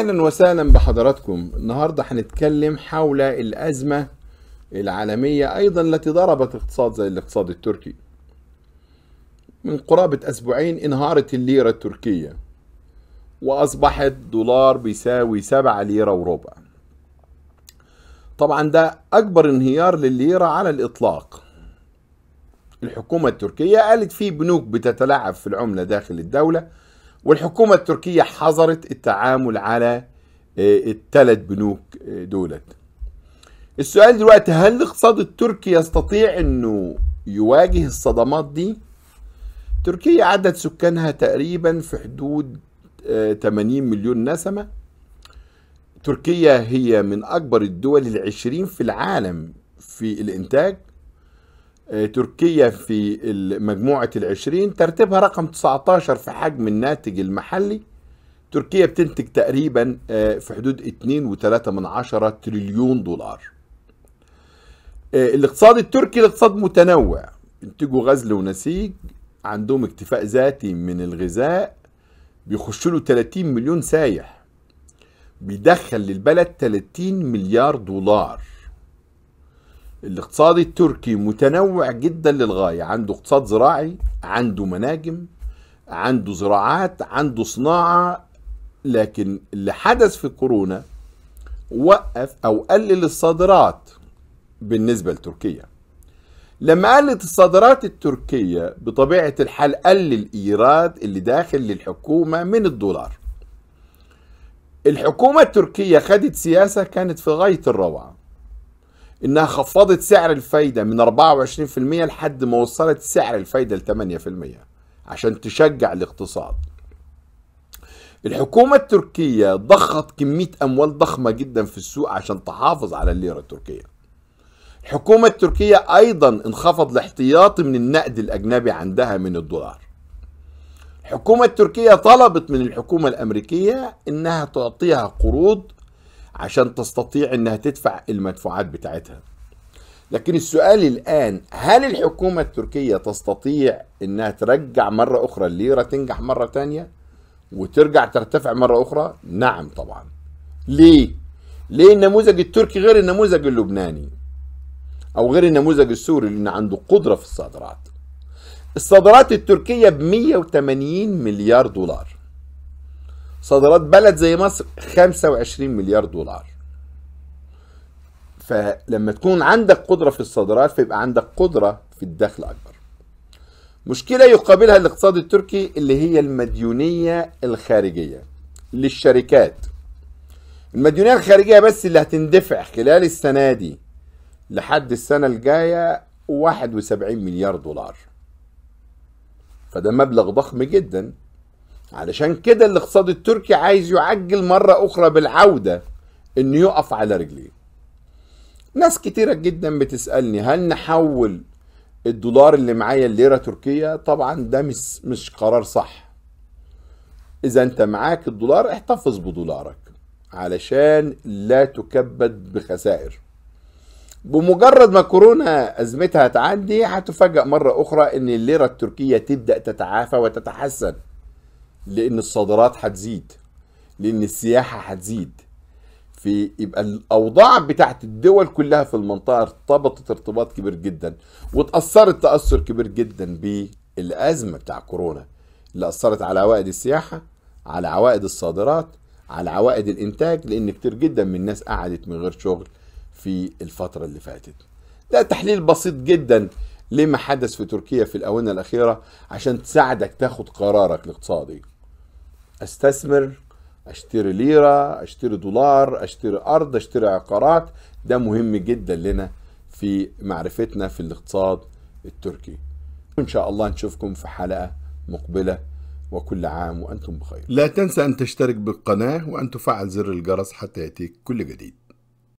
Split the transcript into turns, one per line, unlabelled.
اهلا وسهلا بحضراتكم النهارده هنتكلم حول الازمه العالميه ايضا التي ضربت اقتصاد زي الاقتصاد التركي من قرابه اسبوعين انهارت الليره التركيه واصبحت دولار بيساوي سبعة ليره وربع طبعا ده اكبر انهيار لليره على الاطلاق الحكومه التركيه قالت في بنوك بتتلاعب في العمله داخل الدوله والحكومة التركية حظرت التعامل على آه، الثلاث بنوك آه، دولت السؤال دلوقتي هل الاقتصاد التركي يستطيع انه يواجه الصدمات دي تركيا عدد سكانها تقريبا في حدود 80 آه، مليون نسمة تركيا هي من أكبر الدول العشرين في العالم في الإنتاج تركيا في مجموعة العشرين ترتيبها رقم 19 في حجم الناتج المحلي تركيا بتنتج تقريبا آه، في حدود 2.3 من عشرة تريليون دولار آه، الاقتصاد التركي الاقتصاد متنوع ينتجوا غزل ونسيج عندهم اكتفاء ذاتي من الغذاء بيخشوا له 30 مليون سايح بيدخل للبلد 30 مليار دولار الاقتصاد التركي متنوع جدا للغاية عنده اقتصاد زراعي عنده مناجم عنده زراعات عنده صناعة لكن اللي حدث في كورونا وقف أو قلل الصادرات بالنسبة لتركيا لما قلت الصادرات التركية بطبيعة الحال قل الإيراد اللي داخل للحكومة من الدولار الحكومة التركية خدت سياسة كانت في غاية الروعة انها خفضت سعر الفايده من 24% لحد ما وصلت سعر الفايده ل 8% عشان تشجع الاقتصاد. الحكومة التركية ضخت كمية أموال ضخمة جدا في السوق عشان تحافظ على الليرة التركية الحكومة التركية أيضا انخفض الاحتياطي من النقد الأجنبي عندها من الدولار الحكومة التركية طلبت من الحكومة الأمريكية إنها تعطيها قروض عشان تستطيع انها تدفع المدفوعات بتاعتها لكن السؤال الان هل الحكومه التركيه تستطيع انها ترجع مره اخرى الليره تنجح مره تانية وترجع ترتفع مره اخرى نعم طبعا ليه ليه النموذج التركي غير النموذج اللبناني او غير النموذج السوري لان عنده قدره في الصادرات الصادرات التركيه ب 180 مليار دولار صادرات بلد زي مصر 25 مليار دولار فلما تكون عندك قدرة في الصادرات فيبقى عندك قدرة في الدخل أكبر مشكلة يقابلها الاقتصاد التركي اللي هي المديونية الخارجية للشركات المديونية الخارجية بس اللي هتندفع خلال السنة دي لحد السنة الجاية 71 مليار دولار فده مبلغ ضخم جدا علشان كده الاقتصاد التركي عايز يعجل مرة أخرى بالعودة إنه يقف على رجليه ناس كتيرة جدا بتسألني هل نحول الدولار اللي معايا الليرة تركية طبعا ده مش, مش قرار صح إذا أنت معاك الدولار احتفظ بدولارك علشان لا تكبد بخسائر بمجرد ما كورونا أزمتها تعدي هتفاجأ مرة أخرى إن الليرة التركية تبدأ تتعافى وتتحسن لان الصادرات هتزيد لان السياحه هتزيد في يبقى الاوضاع بتاعت الدول كلها في المنطقه ارتبطت ارتباط كبير جدا واتاثرت تاثر كبير جدا بالازمه بتاع كورونا اللي اثرت على عوائد السياحه على عوائد الصادرات على عوائد الانتاج لان كتير جدا من الناس قعدت من غير شغل في الفتره اللي فاتت ده تحليل بسيط جدا لما حدث في تركيا في الاونه الاخيره عشان تساعدك تاخد قرارك الاقتصادي استثمر اشتري ليرة اشتري دولار اشتري ارض اشتري عقارات ده مهم جدا لنا في معرفتنا في الاقتصاد التركي ان شاء الله نشوفكم في حلقة مقبلة وكل عام وانتم بخير لا تنسى ان تشترك بالقناة وان تفعل زر الجرس حتى ياتيك كل جديد